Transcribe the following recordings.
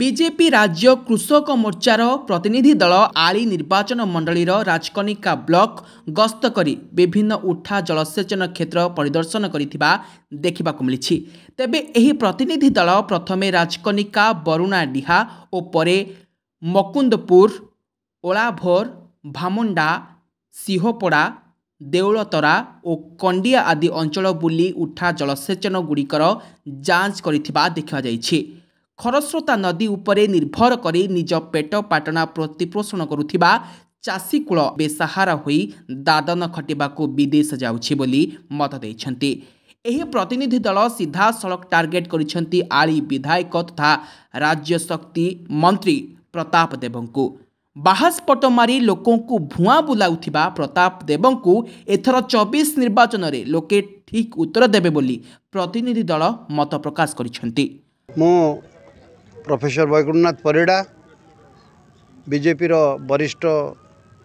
BJP রাজ্য কৃষক মোর্চার প্রতিনিধি দল আলি নির্বাচন মণ্ডলীর রাজকনিকা ব্লক গস্ত করে বিভিন্ন উঠা জলসেচন ক্ষেত্র পরিদর্শন করে দেখা মিছে তেবে এই প্রতিনিধি দল প্রথমে রাজকনিকা বরুণা ডিহা ও পরে মকুন্দপুর ওলাভোর ভামুন্ডা সিহপড়া দেউলতরা ও কণ্ডিয়া আদি অঞ্চল বুলি উঠা জলসেচনগুড়িকর যাঞ্চ করে দেখা যাই ଖରସ୍ରୋତା ନଦୀ ଉପରେ ନିର୍ଭର କରି ନିଜ ପେଟ ପାଟଣା ପ୍ରତିପୋଷଣ କରୁଥିବା ଚାଷୀକୂଳ ବେସାହାରା ହୋଇ ଦାଦନ ଖଟିବାକୁ ବିଦେଶ ଯାଉଛି ବୋଲି ମତ ଦେଇଛନ୍ତି ଏହି ପ୍ରତିନିଧି ଦଳ ସିଧାସଳଖ ଟାର୍ଗେଟ୍ କରିଛନ୍ତି ଆଳି ବିଧାୟକ ତଥା ରାଜ୍ୟ ଶକ୍ତି ମନ୍ତ୍ରୀ ପ୍ରତାପ ଦେବଙ୍କୁ ବାହାସ୍ପଟ ମାରି ଲୋକଙ୍କୁ ଭୁଆଁ ବୁଲାଉଥିବା ପ୍ରତାପ ଦେବଙ୍କୁ ଏଥର ଚବିଶ ନିର୍ବାଚନରେ ଲୋକେ ଠିକ୍ ଉତ୍ତର ଦେବେ ବୋଲି ପ୍ରତିନିଧି ଦଳ ମତ ପ୍ରକାଶ କରିଛନ୍ତି ମୁଁ ପ୍ରଫେସର ବୈଗୁଣନାଥ ପରିଡ଼ା ବିଜେପିର ବରିଷ୍ଠ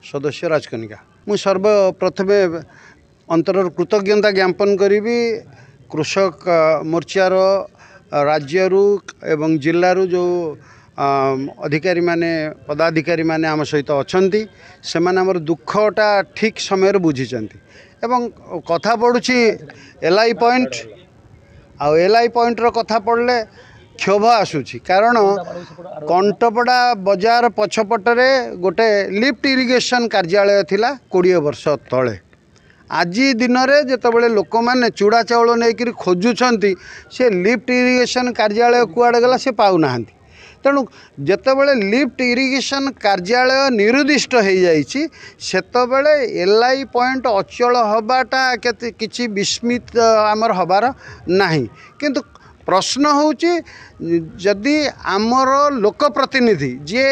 ସଦସ୍ୟ ରାଜକନିକା ମୁଁ ସର୍ବପ୍ରଥମେ ଅନ୍ତରର କୃତଜ୍ଞତା ଜ୍ଞାପନ କରିବି କୃଷକ ମୋର୍ଚ୍ଚାର ରାଜ୍ୟରୁ ଏବଂ ଜିଲ୍ଲାରୁ ଯେଉଁ ଅଧିକାରୀମାନେ ପଦାଧିକାରୀମାନେ ଆମ ସହିତ ଅଛନ୍ତି ସେମାନେ ଆମର ଦୁଃଖଟା ଠିକ୍ ସମୟରେ ବୁଝିଛନ୍ତି ଏବଂ କଥା ପଡ଼ୁଛି ଏଲ୍ ଆଇ ପଏଣ୍ଟ ଆଉ ଏଲ୍ ଆଇ ପଏଣ୍ଟର କଥା ପଡ଼ିଲେ କ୍ଷୋଭ ଆସୁଛି କାରଣ କଣ୍ଟପଡ଼ା ବଜାର ପଛପଟରେ ଗୋଟେ ଲିଫ୍ଟ ଇରିଗେସନ୍ କାର୍ଯ୍ୟାଳୟ ଥିଲା କୋଡ଼ିଏ ବର୍ଷ ତଳେ ଆଜି ଦିନରେ ଯେତେବେଳେ ଲୋକମାନେ ଚୁଡ଼ା ଚାଉଳ ନେଇକରି ଖୋଜୁଛନ୍ତି ସେ ଲିଫ୍ଟ ଇରିଗେସନ୍ କାର୍ଯ୍ୟାଳୟ କୁଆଡ଼େ ଗଲା ସେ ପାଉନାହାନ୍ତି ତେଣୁ ଯେତେବେଳେ ଲିଫ୍ଟ ଇରିଗେସନ୍ କାର୍ଯ୍ୟାଳୟ ନିରୁଦ୍ଦିଷ୍ଟ ହୋଇଯାଇଛି ସେତେବେଳେ ଏଲ୍ ଆଇ ପଏଣ୍ଟ ଅଚଳ ହେବାଟା କେତେ କିଛି ବିସ୍ମିତ ଆମର ହେବାର ନାହିଁ କିନ୍ତୁ প্রশ্ন হচ্ছে যদি আমার লোকপ্রতিনিধি যে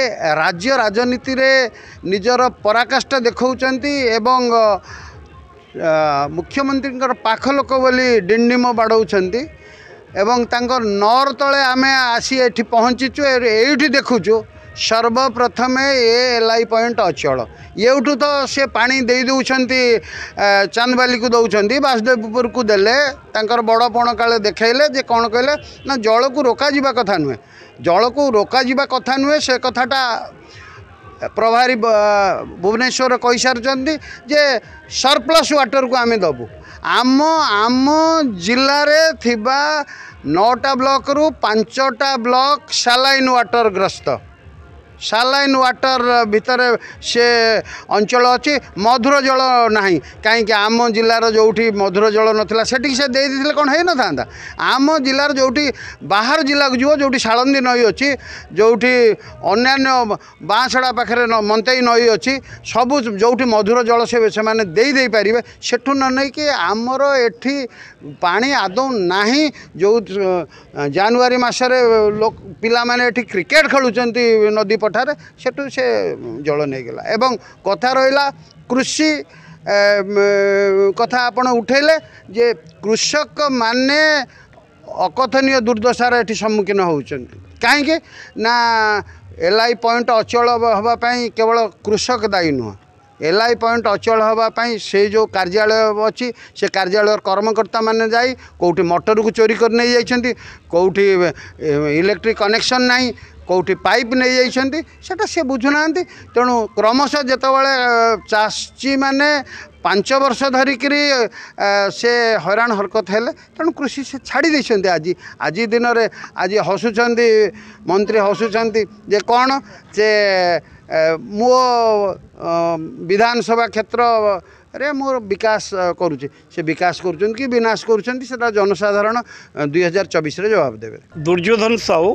রাজ্য রাজনীতি নিজের পরাকাষ্ঠা দেখছেন এবং মুখ্যমন্ত্রীঙ্কর পাখ লোক বলে ডিণ্ডিম বাড়াউছেন এবং তাঙ্কর নর তলে আমি আসি এটি পৌঁছিছু এইটি দেখুছু ସର୍ବପ୍ରଥମେ ଏ ଏଲ୍ ଆଇ ପଏଣ୍ଟ ଅଚଳ ଏଉଠୁ ତ ସେ ପାଣି ଦେଇ ଦେଉଛନ୍ତି ଚାନ୍ଦବାଲିକୁ ଦେଉଛନ୍ତି ବାସୁଦେବପୁରକୁ ଦେଲେ ତାଙ୍କର ବଡ଼ ପଣ କାଳେ ଦେଖାଇଲେ ଯେ କ'ଣ କହିଲେ ନା ଜଳକୁ ରୋକାଯିବା କଥା ନୁହେଁ ଜଳକୁ ରୋକାଯିବା କଥା ନୁହେଁ ସେ କଥାଟା ପ୍ରଭାରୀ ଭୁବନେଶ୍ୱର କହିସାରିଛନ୍ତି ଯେ ସରପ୍ଲସ୍ ୱାଟର୍କୁ ଆମେ ଦେବୁ ଆମ ଆମ ଜିଲ୍ଲାରେ ଥିବା ନଅଟା ବ୍ଲକ୍ରୁ ପାଞ୍ଚଟା ବ୍ଲକ୍ ସାଲାଇନ୍ ୱାଟର୍ ଗ୍ରସ୍ତ ସାଲାଇନ୍ ୱାଟର୍ ଭିତରେ ସେ ଅଞ୍ଚଳ ଅଛି ମଧୁର ଜଳ ନାହିଁ କାହିଁକି ଆମ ଜିଲ୍ଲାର ଯେଉଁଠି ମଧୁର ଜଳ ନଥିଲା ସେଠିକି ସେ ଦେଇ ଦେଇଥିଲେ କ'ଣ ହେଇନଥାନ୍ତା ଆମ ଜିଲ୍ଲାର ଯେଉଁଠି ବାହାର ଜିଲ୍ଲାକୁ ଯିବ ଯେଉଁଠି ଶାଳନ୍ଦୀ ନଈ ଅଛି ଯେଉଁଠି ଅନ୍ୟାନ୍ୟ ବାଁଶଡ଼ା ପାଖରେ ମନ୍ତେଇ ନଈ ଅଛି ସବୁ ଯେଉଁଠି ମଧୁର ଜଳ ସେ ସେମାନେ ଦେଇ ଦେଇପାରିବେ ସେଠୁ ନ ନେଇକି ଆମର ଏଠି ପାଣି ଆଦୌ ନାହିଁ ଯେଉଁ ଜାନୁଆରୀ ମାସରେ ପିଲାମାନେ ଏଠି କ୍ରିକେଟ୍ ଖେଳୁଛନ୍ତି ନଦୀ ଠାରେ ସେଠୁ ସେ ଜଳ ନେଇଗଲା ଏବଂ କଥା ରହିଲା କୃଷି କଥା ଆପଣ ଉଠାଇଲେ ଯେ କୃଷକମାନେ ଅକଥନୀୟ ଦୁର୍ଦ୍ଦଶାର ଏଠି ସମ୍ମୁଖୀନ ହେଉଛନ୍ତି କାହିଁକି ନା ଏଲ୍ ଆଇ ପଏଣ୍ଟ ଅଚଳ ହେବା ପାଇଁ କେବଳ କୃଷକ ଦାୟୀ ନୁହଁ ଏଲ୍ ଆଇ ପଏଣ୍ଟ ଅଚଳ ହେବା ପାଇଁ ସେ ଯେଉଁ କାର୍ଯ୍ୟାଳୟ ଅଛି ସେ କାର୍ଯ୍ୟାଳୟର କର୍ମକର୍ତ୍ତାମାନେ ଯାଇ କେଉଁଠି ମଟରକୁ ଚୋରି କରି ନେଇଯାଇଛନ୍ତି କେଉଁଠି ଇଲେକ୍ଟ୍ରିକ୍ କନେକ୍ସନ୍ ନାହିଁ କେଉଁଠି ପାଇପ୍ ନେଇଯାଇଛନ୍ତି ସେଇଟା ସେ ବୁଝୁନାହାନ୍ତି ତେଣୁ କ୍ରମଶଃ ଯେତେବେଳେ ଚାଷୀମାନେ ପାଞ୍ଚ ବର୍ଷ ଧରିକିରି ସେ ହଇରାଣ ହରକତ ହେଲେ ତେଣୁ କୃଷି ସେ ଛାଡ଼ି ଦେଇଛନ୍ତି ଆଜି ଆଜି ଦିନରେ ଆଜି ହସୁଛନ୍ତି ମନ୍ତ୍ରୀ ହସୁଛନ୍ତି ଯେ କ'ଣ ଯେ ମୋ ବିଧାନସଭା କ୍ଷେତ୍ରରେ ମୋର ବିକାଶ କରୁଛି ସେ ବିକାଶ କରୁଛନ୍ତି କି ବିନାଶ କରୁଛନ୍ତି ସେଟା ଜନସାଧାରଣ ଦୁଇହଜାର ଚବିଶରେ ଜବାବ ଦେବେ ଦୁର୍ଯ୍ୟୋଧନ ସାହୁ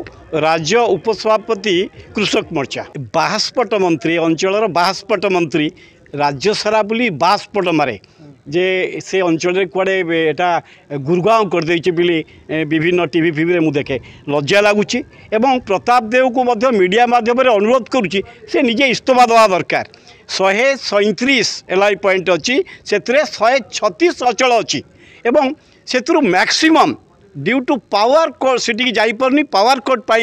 ରାଜ୍ୟ ଉପସଭାପତି କୃଷକ ମୋର୍ଚ୍ଚା ବାହାସ୍ପଟ ମନ୍ତ୍ରୀ ଅଞ୍ଚଳର ବାହାସ୍ପଟ ମନ୍ତ୍ରୀ ରାଜ୍ୟସାରା ବୁଲି ବାହାସ୍ପଟ ମାରେ যে সে অঞ্চলের কুয়াড়ে এটা গুরগাঁও করে দিয়েছে বলে বিভিন্ন টিভি ফিভিরে মু দেখে লজ্জা লাগুছি এবং প্রতাপ দেওকে মধ্যে মিডিয়া মাধ্যমে অনুরোধ করুছি সে নিজে ইস্তফা দেওয়া দরকার শহে সৈত্রিশ এলআই পয়েন্ট অছি সেতরে শহে ছতিশ অচল অবং সেতু maximum due to power cut সেটিকি যাইপারুনি পাওয়ার কট পাই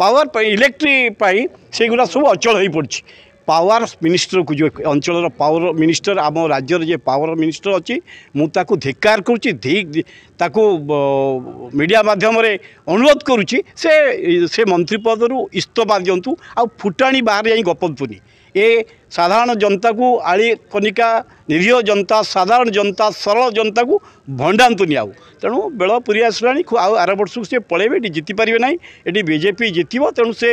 পাওয়ার ইলেকট্রি পাই সেগুলা সব অচল হয়ে পড়ছে ପାୱାର ମିନିଷ୍ଟରକୁ ଯେଉଁ ଅଞ୍ଚଳର ପାୱାର ମିନିଷ୍ଟର ଆମ ରାଜ୍ୟର ଯେ ପାୱାର ମିନିଷ୍ଟର ଅଛି ମୁଁ ତାକୁ ଧିକାର କରୁଛି ତାକୁ ମିଡ଼ିଆ ମାଧ୍ୟମରେ ଅନୁରୋଧ କରୁଛି ସେ ସେ ମନ୍ତ୍ରୀ ପଦରୁ ଇସ୍ତଫା ଦିଅନ୍ତୁ ଆଉ ଫୁଟାଣି ବାହାରେ ଯାଇ ଗପନ୍ତୁନି ଏ ସାଧାରଣ ଜନତାକୁ ଆଳି କନିକା ନିରୀହ ଜନତା ସାଧାରଣ ଜନତା ସରଳ ଜନତାକୁ ଭଣ୍ଡାନ୍ତୁନି ଆଉ ତେଣୁ ବେଳ ପୁରୀ ଆସିଲାଣି ଆଉ ଆର ବର୍ଷକୁ ସେ ପଳେଇବେ ଏଠି ଜିତିପାରିବେ ନାହିଁ ଏଠି ବିଜେପି ଜିତିବ ତେଣୁ ସେ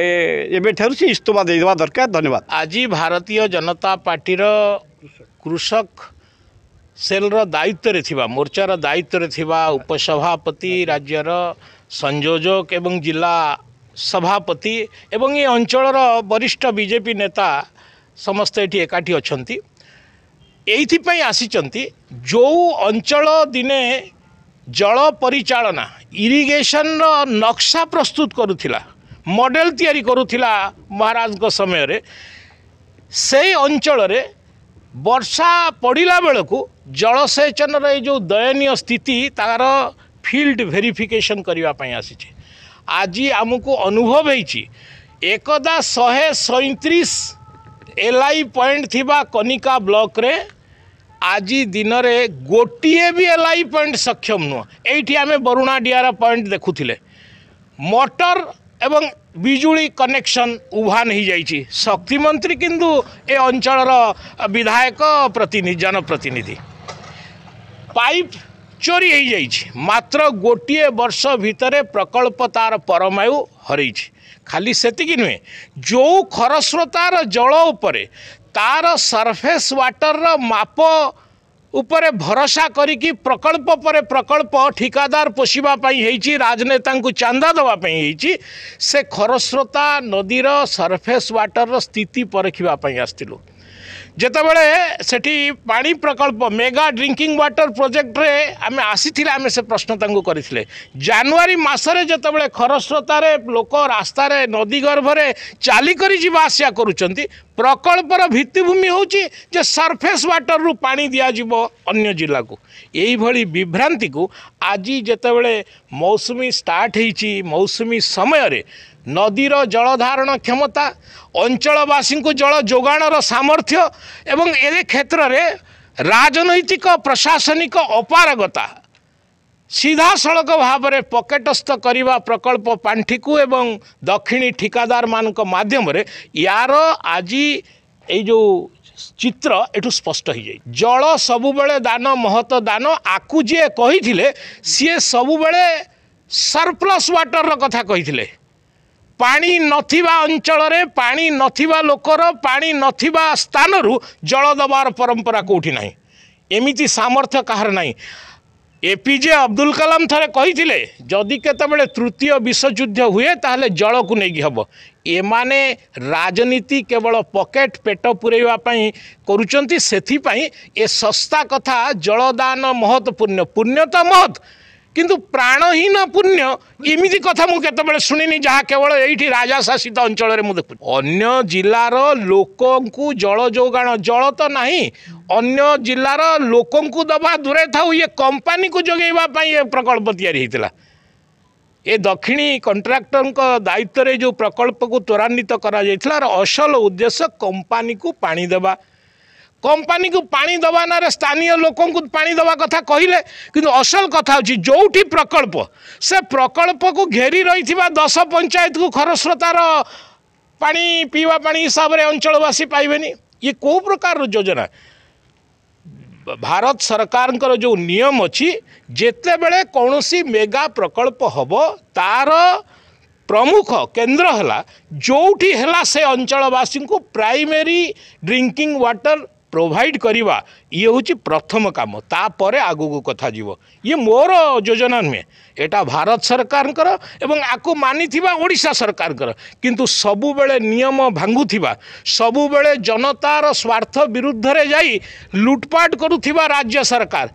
ଏବେଠାରୁ ସେ ଇସ୍ତଫା ଦେଇଦେବା ଦରକାର ଧନ୍ୟବାଦ ଆଜି ଭାରତୀୟ ଜନତା ପାର୍ଟିର କୃଷକ ସେଲ୍ର ଦାୟିତ୍ୱରେ ଥିବା ମୋର୍ଚ୍ଚାର ଦାୟିତ୍ୱରେ ଥିବା ଉପସଭାପତି ରାଜ୍ୟର ସଂଯୋଜକ ଏବଂ ଜିଲ୍ଲା ସଭାପତି ଏବଂ ଏ ଅଞ୍ଚଳର ବରିଷ୍ଠ ବିଜେପି ନେତା ସମସ୍ତେ ଏଠି ଏକାଠି ଅଛନ୍ତି ଏଇଥିପାଇଁ ଆସିଛନ୍ତି ଯେଉଁ ଅଞ୍ଚଳ ଦିନେ ଜଳ ପରିଚାଳନା ଇରିଗେସନ୍ର ନକ୍ସା ପ୍ରସ୍ତୁତ କରୁଥିଲା ମଡ଼େଲ ତିଆରି କରୁଥିଲା ମହାରାଜଙ୍କ ସମୟରେ ସେଇ ଅଞ୍ଚଳରେ ବର୍ଷା ପଡ଼ିଲା ବେଳକୁ ଜଳସେଚନର ଏଇ ଯେଉଁ ଦୟନୀୟ ସ୍ଥିତି ତା'ର ଫିଲ୍ଡ ଭେରିଫିକେସନ୍ କରିବା ପାଇଁ ଆସିଛି ଆଜି ଆମକୁ ଅନୁଭବ ହେଇଛି ଏକଦା ଶହେ ସଇଁତିରିଶ ଏଲ୍ ଆଇ ପଏଣ୍ଟ ଥିବା କନିକା ବ୍ଲକରେ ଆଜି ଦିନରେ ଗୋଟିଏ ବି ଏଲ୍ ଆଇ ପଏଣ୍ଟ ସକ୍ଷମ ନୁହଁ ଏଇଠି ଆମେ ବରୁଣା ଡିଆର ପଏଣ୍ଟ ଦେଖୁଥିଲେ ମଟର ଏବଂ ବିଜୁଳି କନେକ୍ସନ୍ ଉଭାନ ହୋଇଯାଇଛି ଶକ୍ତିମନ୍ତ୍ରୀ କିନ୍ତୁ ଏ ଅଞ୍ଚଳର ବିଧାୟକ ପ୍ରତିନିଧି ଜନପ୍ରତିନିଧି ପାଇପ୍ ଚୋରି ହୋଇଯାଇଛି ମାତ୍ର ଗୋଟିଏ ବର୍ଷ ଭିତରେ ପ୍ରକଳ୍ପ ତା'ର ପରମାୟୁ ହରେଇଛି ଖାଲି ସେତିକି ନୁହେଁ ଯେଉଁ ଖରସ୍ରୋତାର ଜଳ ଉପରେ ତା'ର ସର୍ଫେସ୍ ୱାଟର୍ର ମାପ উপরে ভরসা করিকি প্রকল্প পরে প্রকল্প ঠিকাদার পোষিবা পাই হয়েছি রাজনেতাঙ্কু চান্দা দেওয়া পাই হয়েছি সে খরস্রোতা নদীর সরফেস ওয়াটরর স্থিতি পরীক্ষা পাই আসছিলু যেতবে সেটি পানি প্রকল্প মেগা ড্রিঙ্কিং ওয়াটর প্রোজেক্টরে আমি আসিলে আমি সে প্রশ্ন তাঁকু করে জানুয়ারি মাসরে যেতবে খরস্রোতার লোক রাস্তার নদী গর্ভরে চালি করে যা আসা করছেন প্রকল্পর ভিত্তিভূমি হচ্ছে যে সরফেস ওয়াটরু পা দিয়াযিব অন্য জেলা এইভাবে বিভ্রান্তিকু আজ যেতবে মৌসুমী স্টার্ট হয়েছি মৌসুমী সময়ের ନଦୀର ଜଳଧାରଣ କ୍ଷମତା ଅଞ୍ଚଳବାସୀଙ୍କୁ ଜଳ ଯୋଗାଣର ସାମର୍ଥ୍ୟ ଏବଂ ଏ କ୍ଷେତ୍ରରେ ରାଜନୈତିକ ପ୍ରଶାସନିକ ଅପାରଗତା ସିଧାସଳଖ ଭାବରେ ପକେଟସ୍ଥ କରିବା ପ୍ରକଳ୍ପ ପାଣ୍ଠିକୁ ଏବଂ ଦକ୍ଷିଣୀ ଠିକାଦାରମାନଙ୍କ ମାଧ୍ୟମରେ ୟାର ଆଜି ଏଇ ଯେଉଁ ଚିତ୍ର ଏଠୁ ସ୍ପଷ୍ଟ ହୋଇଯାଏ ଜଳ ସବୁବେଳେ ଦାନ ମହତ ଦାନ ଆକୁ ଯିଏ କହିଥିଲେ ସିଏ ସବୁବେଳେ ସରପ୍ଲସ୍ ୱାଟରର କଥା କହିଥିଲେ ପାଣି ନଥିବା ଅଞ୍ଚଳରେ ପାଣି ନଥିବା ଲୋକର ପାଣି ନଥିବା ସ୍ଥାନରୁ ଜଳ ଦେବାର ପରମ୍ପରା କେଉଁଠି ନାହିଁ ଏମିତି ସାମର୍ଥ୍ୟ କାହାର ନାହିଁ ଏପିଜେ ଅବଦୁଲ କଲାମ ଥରେ କହିଥିଲେ ଯଦି କେତେବେଳେ ତୃତୀୟ ବିଶ୍ୱଯୁଦ୍ଧ ହୁଏ ତାହେଲେ ଜଳକୁ ନେଇକି ହେବ ଏମାନେ ରାଜନୀତି କେବଳ ପକେଟ୍ ପେଟ ପୂରାଇବା ପାଇଁ କରୁଛନ୍ତି ସେଥିପାଇଁ ଏ ଶସ୍ତା କଥା ଜଳଦାନ ମହତ୍ପୂର୍ଣ୍ଣ ପୁଣ୍ୟ ତ ମହତ୍ কিন্তু প্রাণহীন পুণ্য এমিতি কথা মু কেতবে শুনিনি যা কেবল এইটি রাজাশাসিত অঞ্চলের মু দেখুছি অন্য জেলার লোকଙ୍କୁ জল যোগাণ জল তো না অন্য জেলার লোকଙ୍କୁ দেবা দূরে থাও ইয়ে কোম্পানিକୁ যোগাইবা ପାଇଁ ଏ ପ୍ରକଳ୍ପ ତିଆରି ହେଇଥିଲା ଏ ଦକ୍ଷିଣୀ କଣ୍ଟ୍ରାକ୍ଟରଙ୍କ ଦାୟିତ୍ୱରେ ଯେଉଁ ପ୍ରକଳ୍ପକୁ ତ୍ୱରାନ୍ୱିତ କରାଯାଇଥିଲା ଅସଲ ଉଦ୍ଦେଶ୍ୟ କମ୍ପାନୀକୁ ପାଣି ଦେବା कंपानी को पा दवा ना स्थानीय लोक पानी दवा कथा कहले कि असल कथा जो प्रकल्प से प्रकल्प को घेरी रही दस पंचायत को खरस्रोतार पानी पीवा पानी हिसाब से अंचलवासी पाइबे ये कौ प्रकार योजना भारत सरकार जो नियम अच्छी जिते बड़े कौन सी मेगा प्रकल्प हम तार प्रमुख केन्द्र है जोटी है से अंचलवासी प्राइमेरी ड्रिंकिंग वाटर ପ୍ରୋଭାଇଡ଼ କରିବା ଇଏ ହେଉଛି ପ୍ରଥମ କାମ ତାପରେ ଆଗକୁ କଥା ଯିବ ଇଏ ମୋର ଯୋଜନା ନୁହେଁ ଏଇଟା ଭାରତ ସରକାରଙ୍କର ଏବଂ ଆକୁ ମାନିଥିବା ଓଡ଼ିଶା ସରକାରଙ୍କର କିନ୍ତୁ ସବୁବେଳେ ନିୟମ ଭାଙ୍ଗୁଥିବା ସବୁବେଳେ ଜନତାର ସ୍ୱାର୍ଥ ବିରୁଦ୍ଧରେ ଯାଇ ଲୁଟପାଟ କରୁଥିବା ରାଜ୍ୟ ସରକାର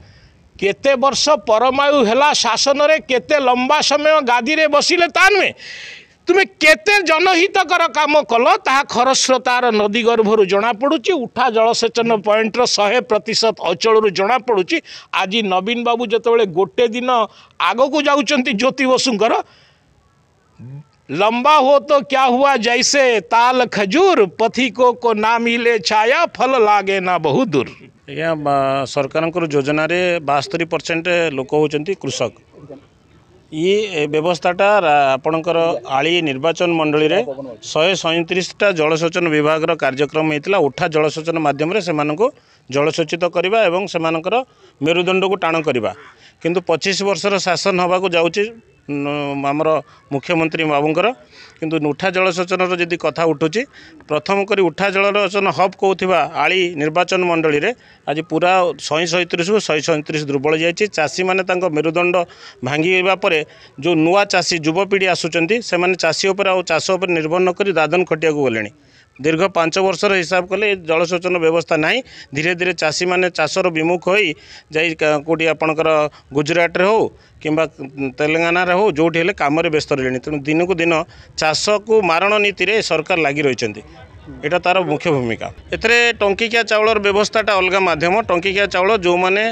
କେତେ ବର୍ଷ ପରମାୟୁ ହେଲା ଶାସନରେ କେତେ ଲମ୍ବା ସମୟ ଗାଦିରେ ବସିଲେ ତା ନୁହେଁ ତୁମେ କେତେ ଜନହିତକର କାମ କଲ ତାହା ଖରସ୍ରୋତାର ନଦୀ ଗର୍ଭରୁ ଜଣାପଡ଼ୁଛି ଉଠା ଜଳସେଚନ ପଏଣ୍ଟର ଶହେ ପ୍ରତିଶତ ଅଚଳରୁ ଜଣାପଡ଼ୁଛି ଆଜି ନବୀନ ବାବୁ ଯେତେବେଳେ ଗୋଟେ ଦିନ ଆଗକୁ ଯାଉଛନ୍ତି ଜ୍ୟୋତି ବସୁଙ୍କର लंबा हो तो क्या हुआ जैसे ताल खजूर पथिको को ना मिले छाया फल लागे ना बहु दूर ଆଜ୍ଞା ସରକାରଙ୍କର ଯୋଜନାରେ ବାସ୍ତରୀ ପରସେଣ୍ଟ ଲୋକ ହେଉଛନ୍ତି କୃଷକ ଇ ବ୍ୟବସ୍ଥାଟା ଆପଣଙ୍କର ଆଳି ନିର୍ବାଚନ ମଣ୍ଡଳୀରେ ଶହେ ସଇଁତିରିଶଟା ଜଳସେଚନ ବିଭାଗର କାର୍ଯ୍ୟକ୍ରମ ହେଇଥିଲା ଉଠା ଜଳସେଚନ ମାଧ୍ୟମରେ ସେମାନଙ୍କୁ ଜଳସେଚିତ କରିବା ଏବଂ ସେମାନଙ୍କର ମେରୁଦଣ୍ଡକୁ ଟାଣ କରିବା କିନ୍ତୁ ପଚିଶ ବର୍ଷର ଶାସନ ହେବାକୁ ଯାଉଛି ଆମର ମୁଖ୍ୟମନ୍ତ୍ରୀ ବାବୁଙ୍କର କିନ୍ତୁ ଉଠା ଜଳସେଚନର ଯଦି କଥା ଉଠୁଛି ପ୍ରଥମ କରି ଉଠା ଜଳସେଚନ ହବ୍ କହୁଥିବା ଆଳି ନିର୍ବାଚନ ମଣ୍ଡଳୀରେ ଆଜି ପୁରା ଶହେ ସଇଁତିରିଶରୁ ଶହେ ସଇଁତିରିଶ ଦୁର୍ବଳ ଯାଇଛି ଚାଷୀମାନେ ତାଙ୍କ ମେରୁଦଣ୍ଡ ଭାଙ୍ଗିବା ପରେ ଯେଉଁ ନୂଆ ଚାଷୀ ଯୁବପିଢ଼ି ଆସୁଛନ୍ତି ସେମାନେ ଚାଷୀ ଉପରେ ଆଉ ଚାଷ ଉପରେ ନିର୍ଭର ନ କରି ଦାଦନ ଖଟିବାକୁ ଗଲେଣି ଦୀର୍ଘ ପାଞ୍ଚ ବର୍ଷର ହିସାବ କଲେ ଜଳସେଚନ ବ୍ୟବସ୍ଥା ନାହିଁ ଧୀରେ ଧୀରେ ଚାଷୀମାନେ ଚାଷର ବିମୁଖ ହୋଇ ଯାଇ କେଉଁଠି ଆପଣଙ୍କର ଗୁଜୁରାଟରେ ହେଉ କିମ୍ବା ତେଲେଙ୍ଗାନାରେ ହେଉ ଯେଉଁଠି ହେଲେ କାମରେ ବ୍ୟସ୍ତ ରହିଲେଣି ତେଣୁ ଦିନକୁ ଦିନ ଚାଷକୁ ମାରଣ ନୀତିରେ ସରକାର ଲାଗି ରହିଛନ୍ତି এটা তার মুখ্য ভূমিকা এত্রে টঙ্কি কে চাউলর ব্যবস্থাটা অলগা মাধ্যমে টঙ্কি কে চাউল জো মানে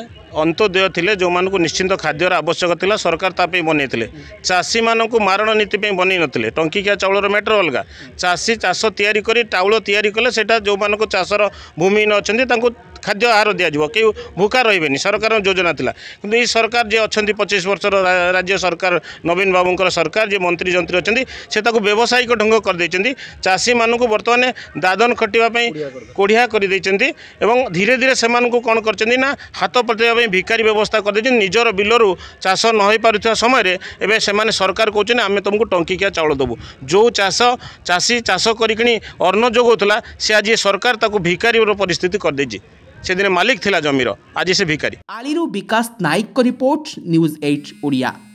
অন্তদয় থিলে জো মানক নিশ্চিত খাদ্যর আবশ্যক তিলা সরকার তাপে বনি থিলে চাসি মানক মারণ নীতি পই বনি ন থিলে টঙ্কি কে চাউলর মেটার অলগা চাসি চাসো তৈয়ারি করি টাউলো তৈয়ারি করলে সেটা জো মানক চাসর ভূমি ন চন্দি তাকু ଖାଦ୍ୟ ଆହାର ଦିଆଯିବ କେହି ଭୁକା ରହିବେନି ସରକାରଙ୍କ ଯୋଜନା ଥିଲା କିନ୍ତୁ ଏଇ ସରକାର ଯିଏ ଅଛନ୍ତି ପଚିଶ ବର୍ଷର ରାଜ୍ୟ ସରକାର ନବୀନ ବାବୁଙ୍କର ସରକାର ଯିଏ ମନ୍ତ୍ରୀ ଯନ୍ତ୍ରୀ ଅଛନ୍ତି ସେ ତାକୁ ବ୍ୟବସାୟିକ ଢଙ୍ଗ କରିଦେଇଛନ୍ତି ଚାଷୀମାନଙ୍କୁ ବର୍ତ୍ତମାନ ଦାଦନ ଖଟିବା ପାଇଁ କୋଢ଼ିଆ କରିଦେଇଛନ୍ତି ଏବଂ ଧୀରେ ଧୀରେ ସେମାନଙ୍କୁ କ'ଣ କରିଛନ୍ତି ନା ହାତ ପତେଇବା ପାଇଁ ଭିକାରୀ ବ୍ୟବସ୍ଥା କରିଦେଇଛନ୍ତି ନିଜର ବିଲରୁ ଚାଷ ନ ହୋଇପାରୁଥିବା ସମୟରେ ଏବେ ସେମାନେ ସରକାର କହୁଛନ୍ତି ଆମେ ତୁମକୁ ଟଙ୍କିକିଆ ଚାଉଳ ଦେବୁ ଯେଉଁ ଚାଷ ଚାଷୀ ଚାଷ କରିକିଣି ଅନ୍ନ ଯୋଗାଉଥିଲା ସେ ଆଜି ସରକାର ତାକୁ ଭିକାରୀର ପରିସ୍ଥିତି କରିଦେଇଛି সেদিন মালিক লা জমির আজ সে ভিকারী আলিরু Bikash Naik report news eight Odia